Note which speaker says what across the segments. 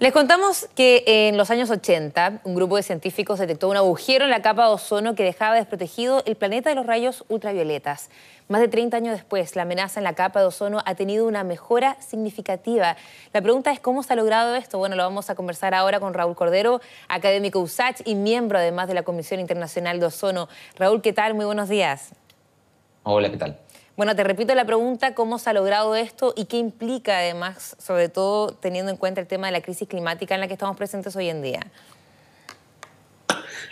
Speaker 1: Les contamos que en los años 80 un grupo de científicos detectó un agujero en la capa de ozono que dejaba desprotegido el planeta de los rayos ultravioletas. Más de 30 años después, la amenaza en la capa de ozono ha tenido una mejora significativa. La pregunta es cómo se ha logrado esto. Bueno, lo vamos a conversar ahora con Raúl Cordero, académico USACH y miembro además de la Comisión Internacional de Ozono. Raúl, ¿qué tal? Muy buenos días. Hola, ¿qué tal? Bueno, te repito la pregunta, ¿cómo se ha logrado esto y qué implica además, sobre todo teniendo en cuenta el tema de la crisis climática en la que estamos presentes hoy en día?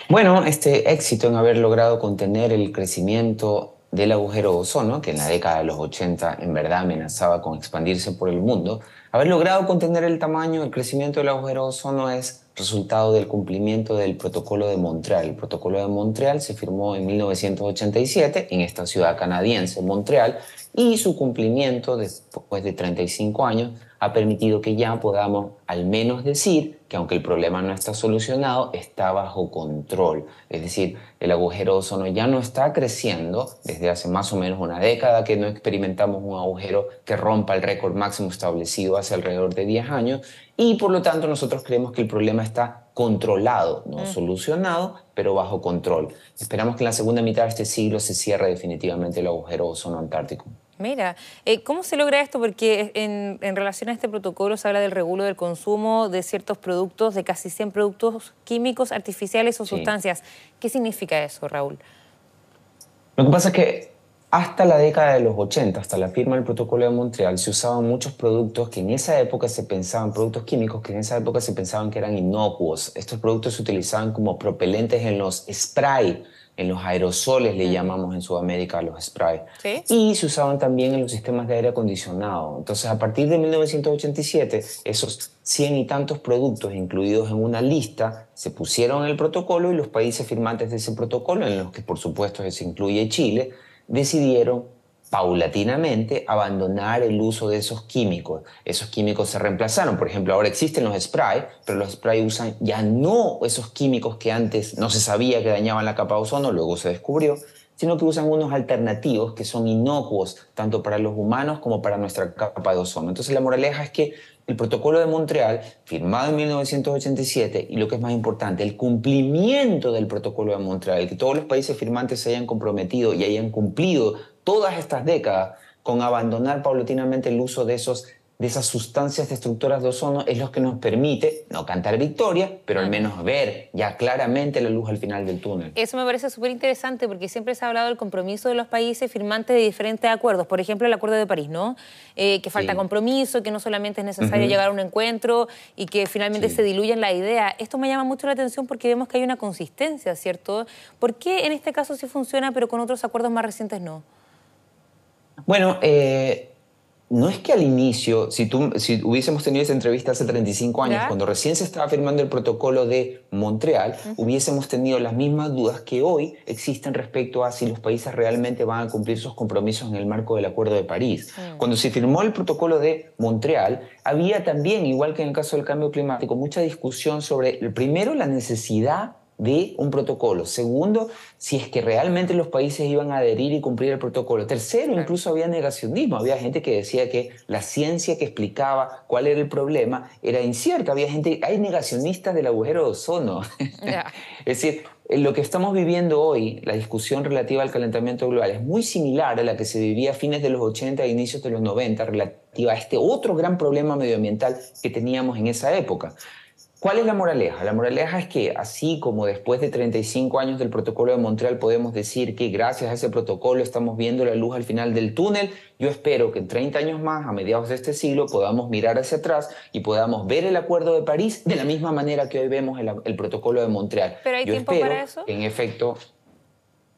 Speaker 2: Bueno, este éxito en haber logrado contener el crecimiento del agujero de ozono, que en la década de los 80 en verdad amenazaba con expandirse por el mundo, haber logrado contener el tamaño, el crecimiento del agujero de ozono es resultado del cumplimiento del Protocolo de Montreal. El Protocolo de Montreal se firmó en 1987 en esta ciudad canadiense, Montreal, y su cumplimiento después de 35 años ha permitido que ya podamos al menos decir que aunque el problema no está solucionado, está bajo control. Es decir, el agujero de ozono ya no está creciendo desde hace más o menos una década que no experimentamos un agujero que rompa el récord máximo establecido hace alrededor de 10 años y por lo tanto nosotros creemos que el problema está controlado, no mm. solucionado, pero bajo control. Esperamos que en la segunda mitad de este siglo se cierre definitivamente el agujero de ozono antártico.
Speaker 1: Mira, eh, ¿cómo se logra esto? Porque en, relación a este protocolo se habla del regulo del consumo de ciertos productos, de casi 100 productos químicos, artificiales o sustancias. ¿Qué significa eso, Raúl?
Speaker 2: Lo que pasa es que hasta la década de los 80, hasta la firma del protocolo de Montreal, se usaban muchos productos que en esa época se pensaban, productos químicos que en esa época se pensaban que eran inocuos. Estos productos se utilizaban como propelentes en los spray en los aerosoles le llamamos en Sudamérica los sprays. Y se usaban también en los sistemas de aire acondicionado. Entonces, a partir de 1987, esos cien y tantos productos incluidos en una lista se pusieron en el protocolo y los países firmantes de ese protocolo, en los que por supuesto se incluye Chile, decidieron paulatinamente abandonar el uso de esos químicos. Esos químicos se reemplazaron. Por ejemplo, ahora existen los sprays, pero los sprays usan ya no esos químicos que antes no se sabía que dañaban la capa de ozono, luego se descubrió, sino que usan unos alternativos que son inocuos tanto para los humanos como para nuestra capa de ozono. Entonces la moraleja es que el protocolo de Montreal, firmado en 1987, y lo que es más importante, el cumplimiento del protocolo de Montreal, que todos los países firmantes se hayan comprometido y hayan cumplido todas estas décadas con abandonar paulatinamente el uso de, esos, de esas sustancias destructoras de ozono es lo que nos permite no cantar victoria, pero al menos ver ya claramente la luz al final del túnel.
Speaker 1: Eso me parece súper interesante porque siempre se ha hablado del compromiso de los países firmantes de diferentes acuerdos, por ejemplo el Acuerdo de París, ¿no? Eh, que falta compromiso, que no solamente es necesario llegar a un encuentro y que finalmente se diluyen la idea. Esto me llama mucho la atención porque vemos que hay una consistencia, ¿cierto? ¿Por qué en este caso sí funciona, pero con otros acuerdos más recientes no?
Speaker 2: Bueno, eh, no es que al inicio, si, tú, si hubiésemos tenido esa entrevista hace 35 años, cuando recién se estaba firmando el protocolo de Montreal, hubiésemos tenido las mismas dudas que hoy existen respecto a si los países realmente van a cumplir sus compromisos en el marco del Acuerdo de París. Cuando se firmó el protocolo de Montreal, había también, igual que en el caso del cambio climático, mucha discusión sobre, primero, la necesidad de un protocolo. Segundo, si es que realmente los países iban a adherir y cumplir el protocolo. Tercero, incluso había negacionismo. Había gente que decía que la ciencia que explicaba cuál era el problema era incierta. Había gente, hay negacionistas del agujero de ozono. es decir, lo que estamos viviendo hoy, la discusión relativa al calentamiento global, es muy similar a la que se vivía a fines de los 80 e inicios de los 90 relativa a este otro gran problema medioambiental que teníamos en esa época. ¿Cuál es la moraleja? La moraleja es que así como después de 35 años del protocolo de Montreal podemos decir que gracias a ese protocolo estamos viendo la luz al final del túnel, yo espero que en 30 años más, a mediados de este siglo, podamos mirar hacia atrás y podamos ver el Acuerdo de París de la misma manera que hoy vemos el, protocolo de Montreal. ¿Pero hay yo tiempo para eso? en efecto,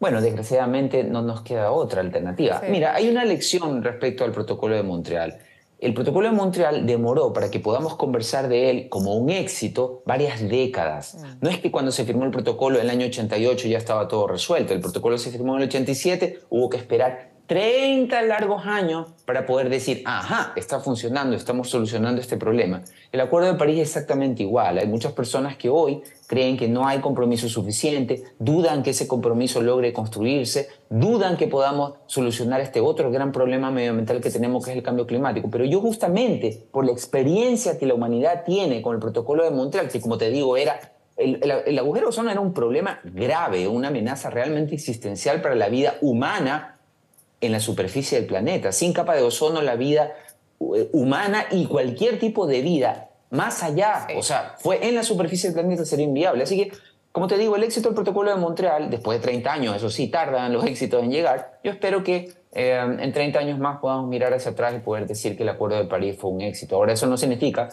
Speaker 2: bueno, desgraciadamente no nos queda otra alternativa. Mira, hay una lección respecto al protocolo de Montreal. El protocolo de Montreal demoró para que podamos conversar de él como un éxito varias décadas. Mm. No es que cuando se firmó el protocolo en el año 88 ya estaba todo resuelto. El protocolo se firmó en el 87, hubo que esperar 30 largos años para poder decir, ajá, está funcionando, estamos solucionando este problema. El Acuerdo de París es exactamente igual. Hay muchas personas que hoy creen que no hay compromiso suficiente, dudan que ese compromiso logre construirse, dudan que podamos solucionar este otro gran problema medioambiental que tenemos, que es el cambio climático. Pero yo justamente, por la experiencia que la humanidad tiene con el protocolo de Montreal, que como te digo, era el, agujero ozono era un problema grave, una amenaza realmente existencial para la vida humana en la superficie del planeta. Sin capa de ozono, la vida eh, humana y cualquier tipo de vida más allá, o sea, fue en la superficie del planeta sería inviable. Así que, como te digo, el éxito del protocolo de Montreal, después de 30 años, eso sí, tardan los éxitos en llegar, yo espero que eh, en 30 años más podamos mirar hacia atrás y poder decir que el Acuerdo de París fue un éxito. Ahora, eso no significa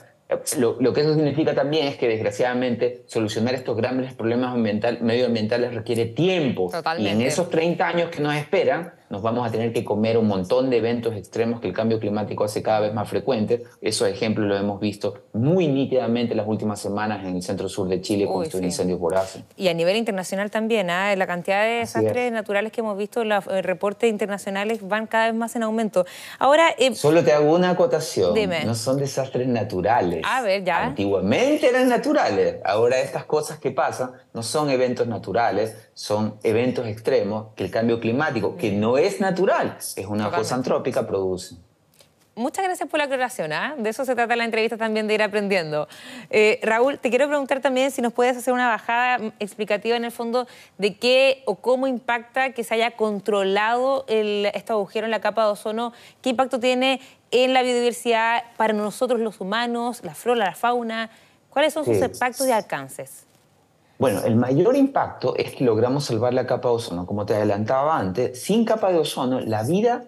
Speaker 2: lo, lo, que eso significa también es que, desgraciadamente, solucionar estos grandes problemas medioambientales requiere tiempo. Totalmente. Y en esos 30 años que nos esperan, nos vamos a tener que comer un montón de eventos extremos que el cambio climático hace cada vez más frecuente. Esos ejemplos lo hemos visto muy nítidamente las últimas semanas en el centro sur de Chile con estos incendio incendios
Speaker 1: Y a nivel internacional también, ¿ah? la cantidad de desastres naturales que hemos visto, los eh, reportes internacionales van cada vez más en aumento. Ahora... Eh, Solo te
Speaker 2: hago una acotación. No son desastres naturales.
Speaker 1: Antiguamente
Speaker 2: eran naturales. Ahora estas cosas que pasan no son eventos naturales, son eventos extremos que el cambio climático, que no es natural, es una cosa antrópica, produce.
Speaker 1: Muchas gracias por la aclaración, ¿ah? de eso se trata la entrevista también de ir aprendiendo. Eh, Raúl, te quiero preguntar también si nos puedes hacer una bajada mm, explicativa en el fondo de qué o cómo impacta que se haya controlado este agujero en la capa de ozono, qué impacto tiene en la biodiversidad para nosotros los humanos, la flora, la fauna, cuáles son sus impactos y alcances.
Speaker 2: Bueno, el mayor impacto es que logramos salvar la capa de ozono. Como te adelantaba antes, sin capa de ozono, la vida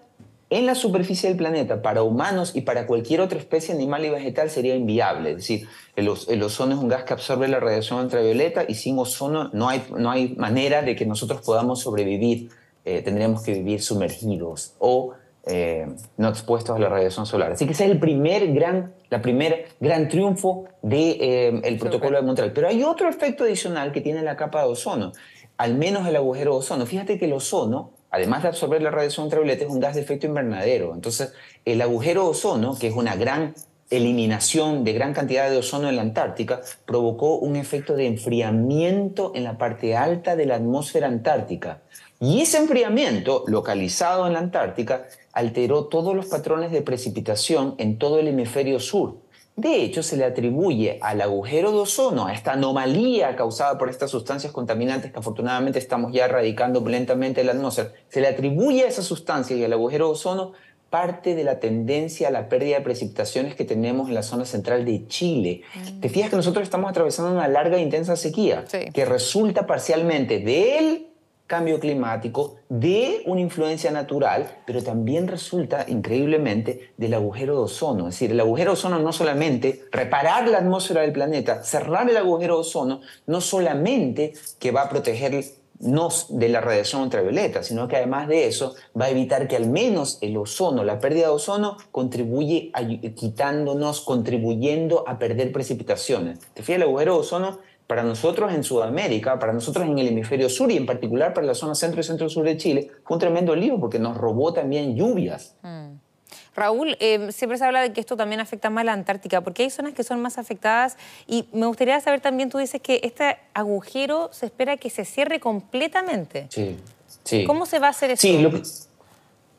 Speaker 2: en la superficie del planeta para humanos y para cualquier otra especie animal y vegetal sería inviable. Es decir, el, ozono es un gas que absorbe la radiación ultravioleta y sin ozono no hay, no hay manera de que nosotros podamos sobrevivir. Eh, tendríamos que vivir sumergidos o eh, no expuestos a la radiación solar. Así que ese es el primer gran, la primer gran triunfo del de, eh, protocolo de Montreal. Pero hay otro efecto adicional que tiene la capa de ozono, al menos el agujero de ozono. Fíjate que el ozono, además de absorber la radiación ultravioleta, es un gas de efecto invernadero. Entonces, el agujero de ozono, que es una gran eliminación de gran cantidad de ozono en la Antártica provocó un efecto de enfriamiento en la parte alta de la atmósfera antártica. Y ese enfriamiento, localizado en la Antártica, alteró todos los patrones de precipitación en todo el hemisferio sur. De hecho, se le atribuye al agujero de ozono, a esta anomalía causada por estas sustancias contaminantes que afortunadamente estamos ya erradicando lentamente en la atmósfera, se le atribuye a esa sustancia y al agujero de ozono parte de la tendencia a la pérdida de precipitaciones que tenemos en la zona central de Chile. Mm. Te fijas que nosotros estamos atravesando una larga e intensa sequía que resulta parcialmente de del cambio climático, de una influencia natural, pero también resulta increíblemente del agujero de ozono. Es decir, el agujero de ozono no solamente reparar la atmósfera del planeta, cerrar el agujero de ozono, no solamente que va a protegernos de la radiación ultravioleta, sino que además de eso va a evitar que al menos el ozono, la pérdida de ozono, contribuye quitándonos, contribuyendo a perder precipitaciones. Te fijas, el agujero de ozono para nosotros en Sudamérica, para nosotros en el hemisferio sur y en particular para la zona centro y centro-sur de Chile, fue un tremendo lío porque nos robó también lluvias.
Speaker 1: Mm. Raúl, eh, siempre se habla de que esto también afecta más a la Antártica, porque hay zonas que son más afectadas y me gustaría saber también, tú dices que este agujero se espera que se cierre completamente. Sí,
Speaker 2: sí. ¿Cómo se va a hacer eso?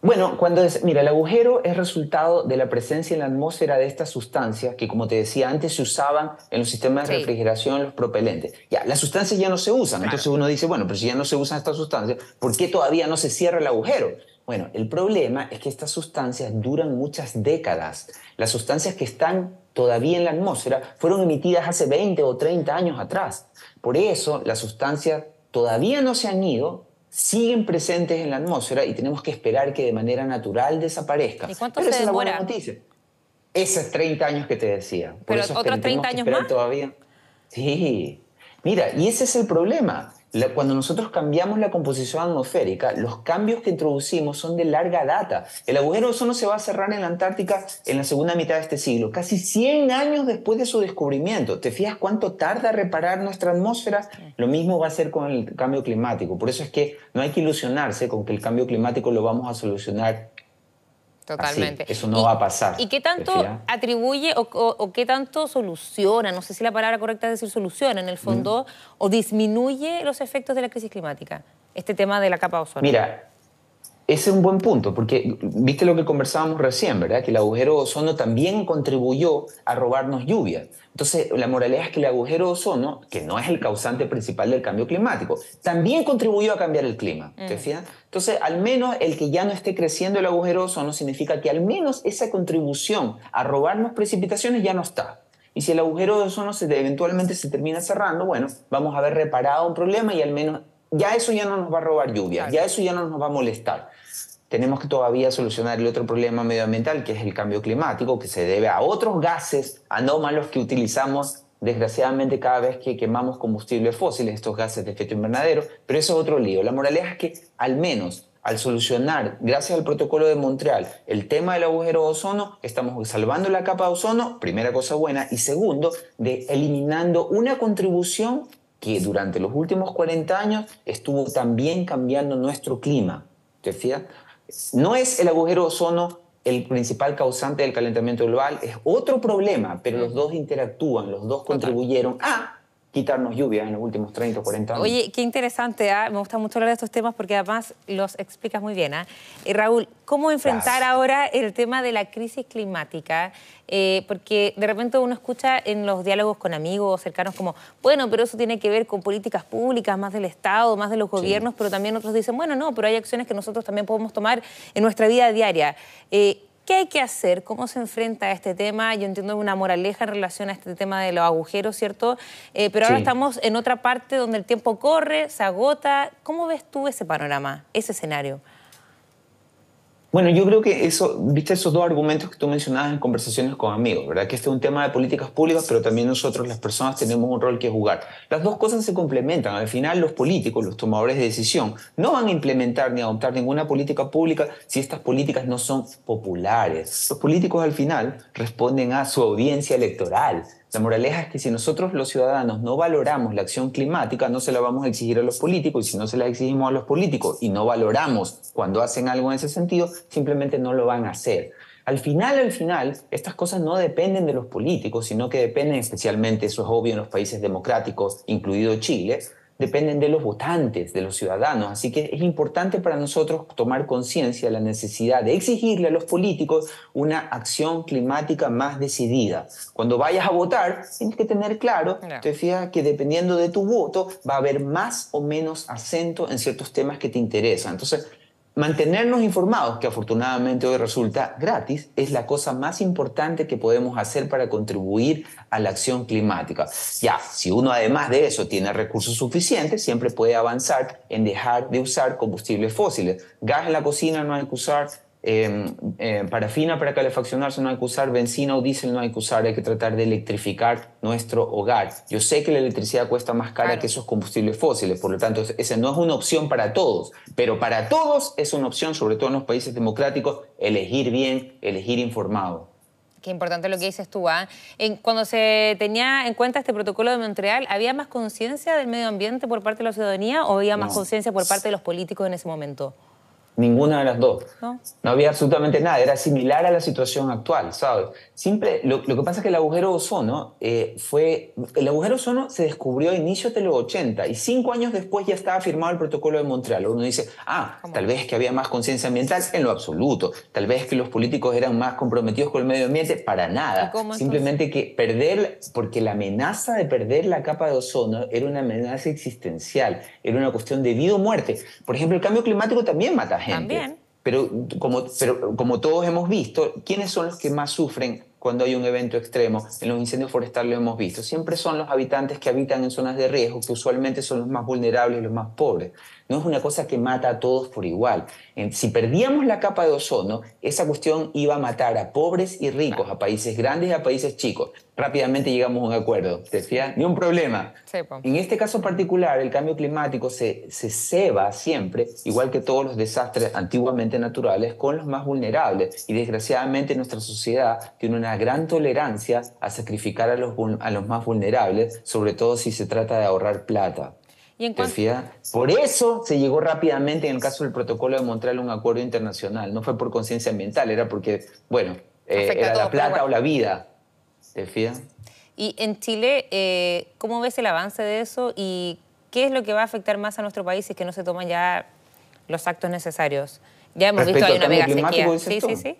Speaker 2: Bueno, cuando es, mira, el agujero es resultado de la presencia en la atmósfera de estas sustancias que, como te decía antes, se usaban en los sistemas de refrigeración, los propelentes. Ya, las sustancias ya no se usan, entonces uno dice, bueno, pero si ya no se usan estas sustancias, ¿por qué todavía no se cierra el agujero? Bueno, el problema es que estas sustancias duran muchas décadas. Las sustancias que están todavía en la atmósfera fueron emitidas hace 20 o 30 años atrás. Por eso las sustancias todavía no se han ido, siguen presentes en la atmósfera y tenemos que esperar que de manera natural desaparezcan. Pero esa Es la buena noticia. Esos 30 años que te decía. Por ¿Pero otros 30 años más? Todavía. Sí. Mira, y ese es el problema cuando nosotros cambiamos la composición atmosférica, los cambios que introducimos son de larga data. El agujero de ozono se va a cerrar en la Antártica en la segunda mitad de este siglo, casi 100 años después de su descubrimiento. ¿Te fijas cuánto tarda reparar nuestra atmósfera? Lo mismo va a ser con el cambio climático. Por eso es que no hay que ilusionarse con que el cambio climático lo vamos a solucionar Totalmente. eso no va a pasar. ¿Y qué tanto
Speaker 1: atribuye o, qué tanto soluciona, no sé si la palabra correcta es decir soluciona en el fondo, mm. o disminuye los efectos de la crisis climática? Este tema de la capa ozono. Mira,
Speaker 2: ese es un buen punto, porque viste lo que conversábamos recién, ¿verdad? Que el agujero de ozono también contribuyó a robarnos lluvia. Entonces, la moralidad es que el agujero de ozono, que no es el causante principal del cambio climático, también contribuyó a cambiar el clima. Mm. Entonces, al menos el que ya no esté creciendo el agujero de ozono significa que al menos esa contribución a robarnos precipitaciones ya no está. Y si el agujero de ozono eventualmente se termina cerrando, bueno, vamos a haber reparado un problema y al menos ya eso ya no nos va a robar lluvia, ya eso ya no nos va a molestar. Tenemos que todavía solucionar el otro problema medioambiental, que es el cambio climático, que se debe a otros gases anómalos que utilizamos desgraciadamente cada vez que quemamos combustibles fósiles, estos gases de efecto invernadero, pero eso es otro lío. La moraleja es que al menos al solucionar, gracias al protocolo de Montreal, el tema del agujero de ozono, estamos salvando la capa de ozono, primera cosa buena, y segundo, de eliminando una contribución que durante los últimos 40 años estuvo también cambiando nuestro clima. ¿Te No es el agujero de ozono el principal causante del calentamiento global, es otro problema, pero los dos interactúan, los dos contribuyeron a quitarnos lluvia en los últimos 30 o 40 años. Oye,
Speaker 1: qué interesante, ¿ah? me gusta mucho hablar de estos temas porque además los explicas muy bien. ¿ah? Raúl, ¿cómo enfrentar ahora el tema de la crisis climática? Eh, porque de repente uno escucha en los diálogos con amigos cercanos como, bueno, pero eso tiene que ver con políticas públicas, más del Estado, más de los gobiernos, pero también otros dicen, bueno, no, pero hay acciones que nosotros también podemos tomar en nuestra vida diaria. Eh, ¿Qué hay que hacer? ¿Cómo se enfrenta a este tema? Yo entiendo una moraleja en relación a este tema de los agujeros, ¿cierto? Eh, pero ahora estamos en otra parte donde el tiempo corre, se agota. ¿Cómo ves tú ese panorama, ese escenario?
Speaker 2: Bueno, yo creo que eso, viste esos dos argumentos que tú mencionabas en conversaciones con amigos, ¿verdad? Que este es un tema de políticas públicas, pero también nosotros, las personas, tenemos un rol que jugar. Las dos cosas se complementan. Al final, los políticos, los tomadores de decisión, no van a implementar ni adoptar ninguna política pública si estas políticas no son populares. Los políticos, al final, responden a su audiencia electoral la moraleja es que si nosotros los ciudadanos no valoramos la acción climática, no se la vamos a exigir a los políticos y si no se la exigimos a los políticos y no valoramos cuando hacen algo en ese sentido, simplemente no lo van a hacer. Al final, al final, estas cosas no dependen de los políticos, sino que dependen especialmente, eso es obvio en los países democráticos, incluido Chile, dependen de los votantes, de los ciudadanos. Así que es importante para nosotros tomar conciencia de la necesidad de exigirle a los políticos una acción climática más decidida. Cuando vayas a votar, tienes que tener claro, que dependiendo de tu voto va a haber más o menos acento en ciertos temas que te interesan. Entonces, Mantenernos informados, que afortunadamente hoy resulta gratis, es la cosa más importante que podemos hacer para contribuir a la acción climática. Ya, si uno además de eso tiene recursos suficientes, siempre puede avanzar en dejar de usar combustibles fósiles. Gas en la cocina no hay que usar, eh, em, em, parafina para calefaccionarse no hay que usar, benzina o diésel no hay que usar, hay que tratar de electrificar nuestro hogar. Yo sé que la electricidad cuesta más cara que esos combustibles fósiles, por lo tanto, esa no es una opción para todos, pero para todos es una opción, sobre todo en los países democráticos, elegir bien, elegir informado.
Speaker 1: Qué importante lo que dices tú, ¿ah? Cuando se tenía en cuenta este protocolo de Montreal, ¿había más conciencia del medio ambiente por parte de la ciudadanía o había más conciencia por parte de los políticos en ese momento?
Speaker 2: Ninguna de las dos. No. había absolutamente nada. Era similar a la situación actual, ¿sabes? Simple. lo, que pasa es que el agujero ozono eh, fue... El agujero ozono se descubrió a inicios de los 80 y cinco años después ya estaba firmado el protocolo de Montreal. Uno dice, ah, tal vez que había más conciencia ambiental en lo absoluto. Tal vez que los políticos eran más comprometidos con el medio ambiente, para nada. Simplemente que perder, porque la amenaza de perder la capa de ozono era una amenaza existencial, era una cuestión de vida o muerte. Por ejemplo, el cambio climático también mata también. Pero como, pero como todos hemos visto, ¿quiénes son los que más sufren cuando hay un evento extremo? En los incendios forestales lo hemos visto. Siempre son los habitantes que habitan en zonas de riesgo, que usualmente son los más vulnerables y los más pobres no es una cosa que mata a todos por igual. Si perdíamos la capa de ozono, esa cuestión iba a matar a pobres y ricos, a países grandes y a países chicos. Rápidamente llegamos a un acuerdo, ¿te Ni un problema. En este caso particular, el cambio climático se, ceba siempre, igual que todos los desastres antiguamente naturales, con los más vulnerables. Y desgraciadamente nuestra sociedad tiene una gran tolerancia a sacrificar a los, a los más vulnerables, sobre todo si se trata de ahorrar plata. ¿Y por eso se llegó rápidamente en el caso del protocolo de Montreal a un acuerdo internacional. No fue por conciencia ambiental, era porque, bueno, eh, era la plata o la vida. ¿Te fías?
Speaker 1: Y en Chile, eh, ¿cómo ves el avance de eso y qué es lo que va a afectar más a nuestro país si es que no se toman ya los actos necesarios? Ya hemos Respecto visto hay una mega sequía. Sí, sí, sí.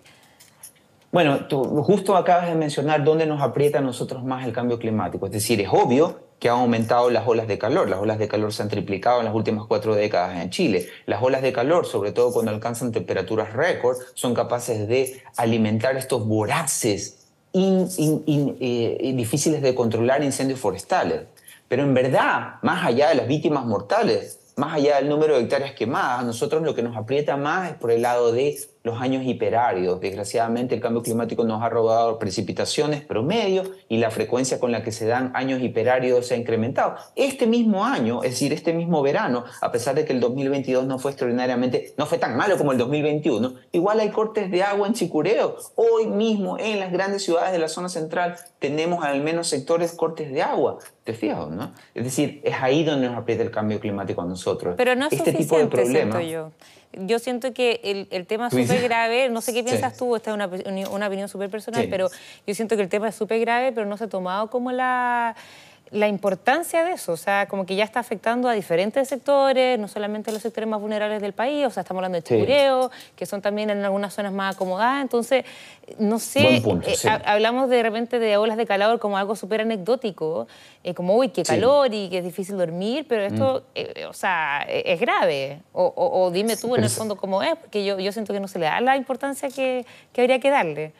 Speaker 2: Bueno, tú justo acabas de mencionar dónde nos aprieta a nosotros más el cambio climático. Es decir, es obvio que han aumentado las olas de calor. Las olas de calor se han triplicado en las últimas cuatro décadas en Chile. Las olas de calor, sobre todo cuando alcanzan temperaturas récord, son capaces de alimentar estos voraces eh, difíciles de controlar incendios forestales. Pero en verdad, más allá de las víctimas mortales, más allá del número de hectáreas quemadas, a nosotros lo que nos aprieta más es por el lado de los años hiperáridos. Desgraciadamente el cambio climático nos ha robado precipitaciones promedio y la frecuencia con la que se dan años hiperáridos se ha incrementado. Este mismo año, es decir, este mismo verano, a pesar de que el 2022 no fue extraordinariamente, no fue tan malo como el 2021, igual hay cortes de agua en Chicureo. Hoy mismo en las grandes ciudades de la zona central tenemos al menos sectores cortes de agua. ¿Te fijas, no? Es decir, es ahí donde nos aprieta el cambio climático a nosotros. Pero no es este tipo de problema. yo
Speaker 1: yo siento que el, el tema es súper grave, no sé qué piensas tú, esta es una, opinión súper personal, pero yo siento que el tema es súper grave, pero no se ha tomado como la la importancia de eso, o sea, como que ya está afectando a diferentes sectores, no solamente a los sectores más vulnerables del país, o sea, estamos hablando de chibureo, que son también en algunas zonas más acomodadas, entonces, no sé, eh, hablamos de repente de olas de calor como algo súper anecdótico, eh, como, uy, qué calor y que es difícil dormir, pero esto, mm. eh, o sea, es grave, o, o dime tú en el fondo cómo es, porque yo, yo siento que no se le da la importancia que, que habría que darle.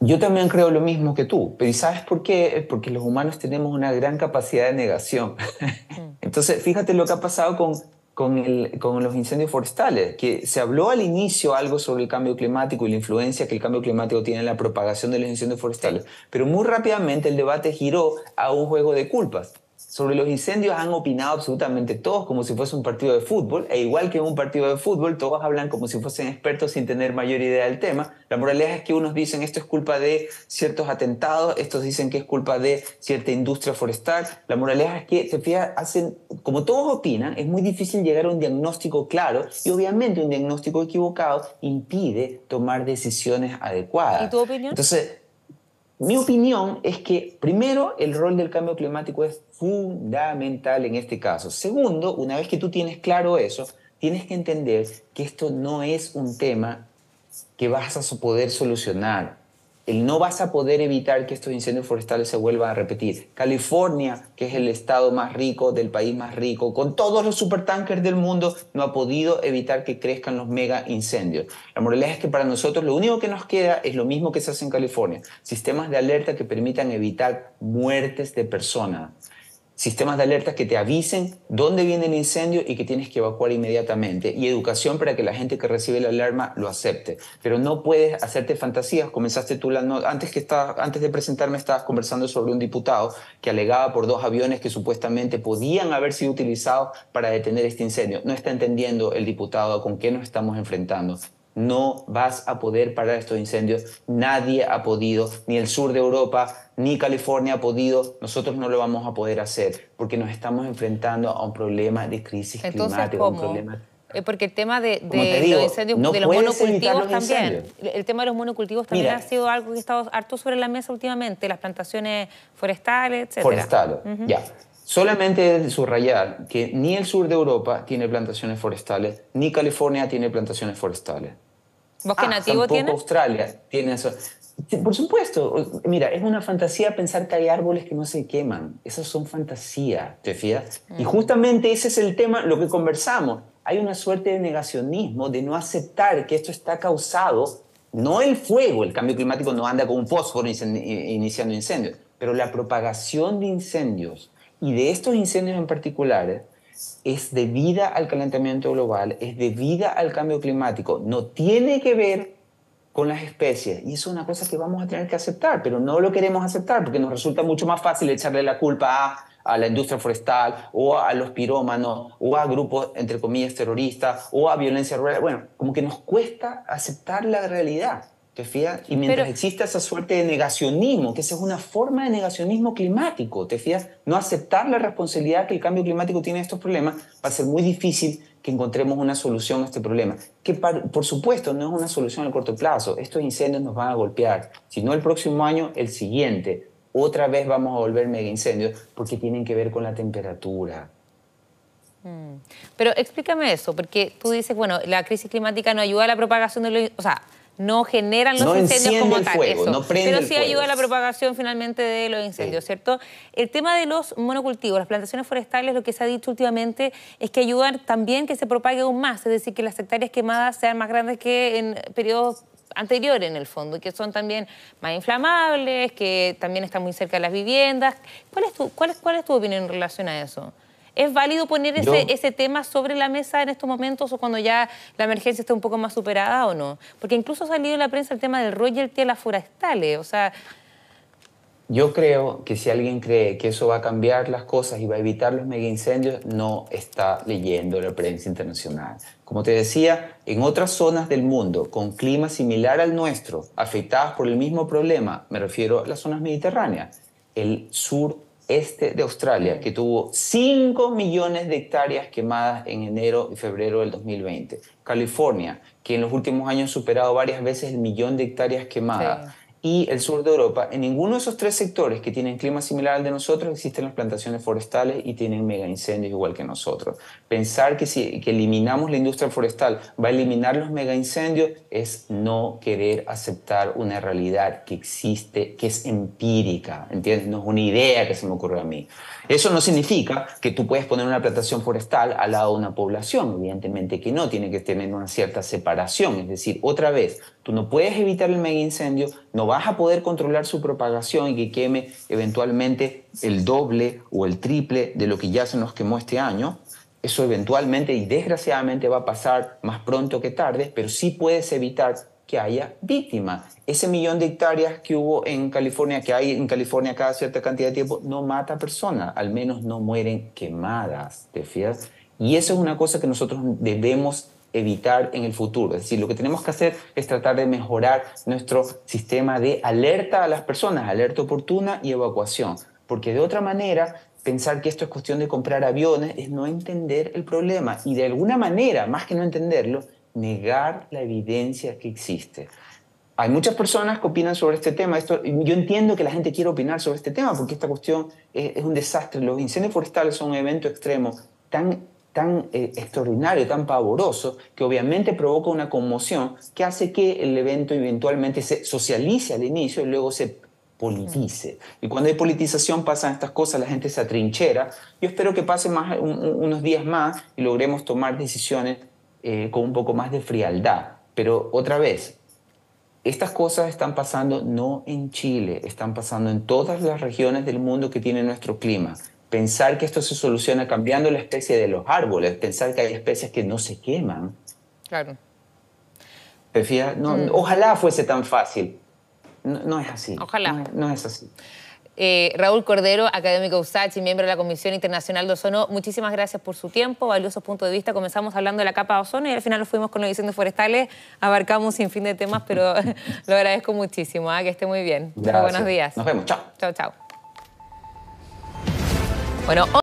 Speaker 2: Yo también creo lo mismo que tú, pero ¿y sabes por qué? Porque los humanos tenemos una gran capacidad de negación. Mm. Entonces, fíjate lo que ha pasado con, los incendios forestales, que se habló al inicio algo sobre el cambio climático y la influencia que el cambio climático tiene en la propagación de los incendios forestales, pero muy rápidamente el debate giró a un juego de culpas sobre los incendios han opinado absolutamente todos como si fuese un partido de fútbol, e igual que en un partido de fútbol, todos hablan como si fuesen expertos sin tener mayor idea del tema. La moraleja es que unos dicen esto es culpa de ciertos atentados, estos dicen que es culpa de cierta industria forestal. La moraleja es que, se hacen, como todos opinan, es muy difícil llegar a un diagnóstico claro y obviamente un diagnóstico equivocado impide tomar decisiones adecuadas. ¿Y tu opinión? Mi opinión es que, primero, el rol del cambio climático es fundamental en este caso. Segundo, una vez que tú tienes claro eso, tienes que entender que esto no es un tema que vas a poder solucionar no vas a poder evitar que estos incendios forestales se vuelvan a repetir. California, que es el estado más rico del país más rico, con todos los supertankers del mundo, no ha podido evitar que crezcan los mega incendios. La moraleja es que para nosotros lo único que nos queda es lo mismo que se hace en California, sistemas de alerta que permitan evitar muertes de personas sistemas de alertas que te avisen dónde viene el incendio y que tienes que evacuar inmediatamente, y educación para que la gente que recibe la alarma lo acepte. Pero no puedes hacerte fantasías. Comenzaste tú la antes, que antes de presentarme estabas conversando sobre un diputado que alegaba por dos aviones que supuestamente podían haber sido utilizados para detener este incendio. No está entendiendo el diputado con qué nos estamos enfrentando no vas a poder parar estos incendios. Nadie ha podido, ni el sur de Europa, ni California ha podido. Nosotros no lo vamos a poder hacer porque nos estamos enfrentando a un problema de crisis Entonces, climática, ¿cómo? un
Speaker 1: eh, porque el tema de, los incendios, los monocultivos también. El tema de los monocultivos también ha sido algo que ha estado harto sobre la mesa últimamente, las plantaciones forestales, etc. Forestales, ya.
Speaker 2: Solamente subrayar que ni el sur de Europa tiene plantaciones forestales, ni California tiene plantaciones forestales. ¿Bosque ah, nativo tiene? Australia tiene eso. Por supuesto, mira, es una fantasía pensar que hay árboles que no se queman. Esas son fantasías, ¿te fías? Y mm. justamente ese es el tema, lo que conversamos. Hay una suerte de negacionismo, de no aceptar que esto está causado, no el fuego, el cambio climático no anda con un fósforo eh, iniciando incendios, pero la propagación de incendios y de estos incendios en particular es debida al calentamiento global, es debida al cambio climático, no tiene que ver con las especies. Y eso es una cosa que vamos a tener que aceptar, pero no lo queremos aceptar porque nos resulta mucho más fácil echarle la culpa a, la industria forestal o a, a los pirómanos o a grupos, entre comillas, terroristas o a violencia rural. Bueno, como que nos cuesta aceptar la realidad. ¿Te fías Y mientras exista esa suerte de negacionismo, que esa es una forma de negacionismo climático, ¿te fías No aceptar la responsabilidad que el cambio climático tiene de estos problemas, va a ser muy difícil que encontremos una solución a este problema. Que por supuesto no es una solución a corto plazo, estos incendios nos van a golpear, si no el próximo año, el siguiente. Otra vez vamos a volver mega incendios porque tienen que ver con la temperatura,
Speaker 1: mm. pero explícame eso, porque tú dices, bueno, la crisis climática no ayuda a la propagación de los... O no generan los incendios como tal. Pero sí ayuda a la propagación finalmente de los incendios, ¿cierto? El tema de los monocultivos, las plantaciones forestales, lo que se ha dicho últimamente es que ayudan también que se propague aún más, es decir, que las hectáreas quemadas sean más grandes que en periodos anteriores en el fondo, que son también más inflamables, que también están muy cerca de las viviendas. ¿Cuál es tu, cuál es tu opinión en relación a eso? ¿Es válido poner ese, tema sobre la mesa en estos momentos o cuando ya la emergencia está un poco más superada o no? Porque incluso ha salido en la prensa el tema del royalty a las forestales, o sea...
Speaker 2: Yo creo que si alguien cree que eso va a cambiar las cosas y va a evitar los mega incendios, no está leyendo la prensa internacional. Como te decía, en otras zonas del mundo con clima similar al nuestro, afectadas por el mismo problema, me refiero a las zonas mediterráneas, el sur este de Australia, que tuvo 5 millones de hectáreas quemadas en enero y febrero del 2020. California, que en los últimos años ha superado varias veces el millón de hectáreas quemadas y el sur de Europa, en ninguno de esos tres sectores que tienen clima similar al de nosotros existen las plantaciones forestales y tienen mega incendios igual que nosotros. Pensar que si que eliminamos la industria forestal va a eliminar los mega incendios es no querer aceptar una realidad que existe, que es empírica, ¿entiendes? No es una idea que se me ocurrió a mí. Eso no significa que tú puedes poner una plantación forestal al lado de una población, evidentemente que no, tiene que tener una cierta separación, es decir, otra vez, tú no puedes evitar el mega incendio, no vas a poder controlar su propagación y que queme eventualmente el doble o el triple de lo que ya se nos quemó este año. Eso eventualmente y desgraciadamente va a pasar más pronto que tarde, pero sí puedes evitar que haya víctimas. Ese millón de hectáreas que hubo en California, que hay en California cada cierta cantidad de tiempo, no mata a personas, al menos no mueren quemadas, ¿te fías Y eso es una cosa que nosotros debemos evitar en el futuro. Es decir, lo que tenemos que hacer es tratar de mejorar nuestro sistema de alerta a las personas, alerta oportuna y evacuación, porque de otra manera pensar que esto es cuestión de comprar aviones es no entender el problema y de alguna manera, más que no entenderlo, negar la evidencia que existe. Hay muchas personas que opinan sobre este tema. Esto, yo entiendo que la gente quiere opinar sobre este tema porque esta cuestión es, un desastre. Los incendios forestales son un evento extremo tan tan eh, extraordinario, tan pavoroso, que obviamente provoca una conmoción que hace que el evento eventualmente se socialice al inicio y luego se politice. Y cuando hay politización pasan estas cosas, la gente se atrinchera. Yo espero que pasen más, unos días más y logremos tomar decisiones eh, con un poco más de frialdad. Pero otra vez, estas cosas están pasando no en Chile, están pasando en todas las regiones del mundo que tienen nuestro clima. Pensar que esto se soluciona cambiando la especie de los árboles, pensar que hay especies que no se queman. Claro. No, mm. Ojalá fuese tan fácil. No, es así. Ojalá. no, es así.
Speaker 1: Eh, Raúl Cordero, académico USACH y miembro de la Comisión Internacional de Ozono, muchísimas gracias por su tiempo, valioso punto de vista. Comenzamos hablando de la capa de ozono y al final lo fuimos con los incendios forestales. Abarcamos sin fin de temas, pero lo agradezco muchísimo. ¿ah? Que esté muy bien. buenos días. Nos vemos. Chao. Chao, chao. Bueno,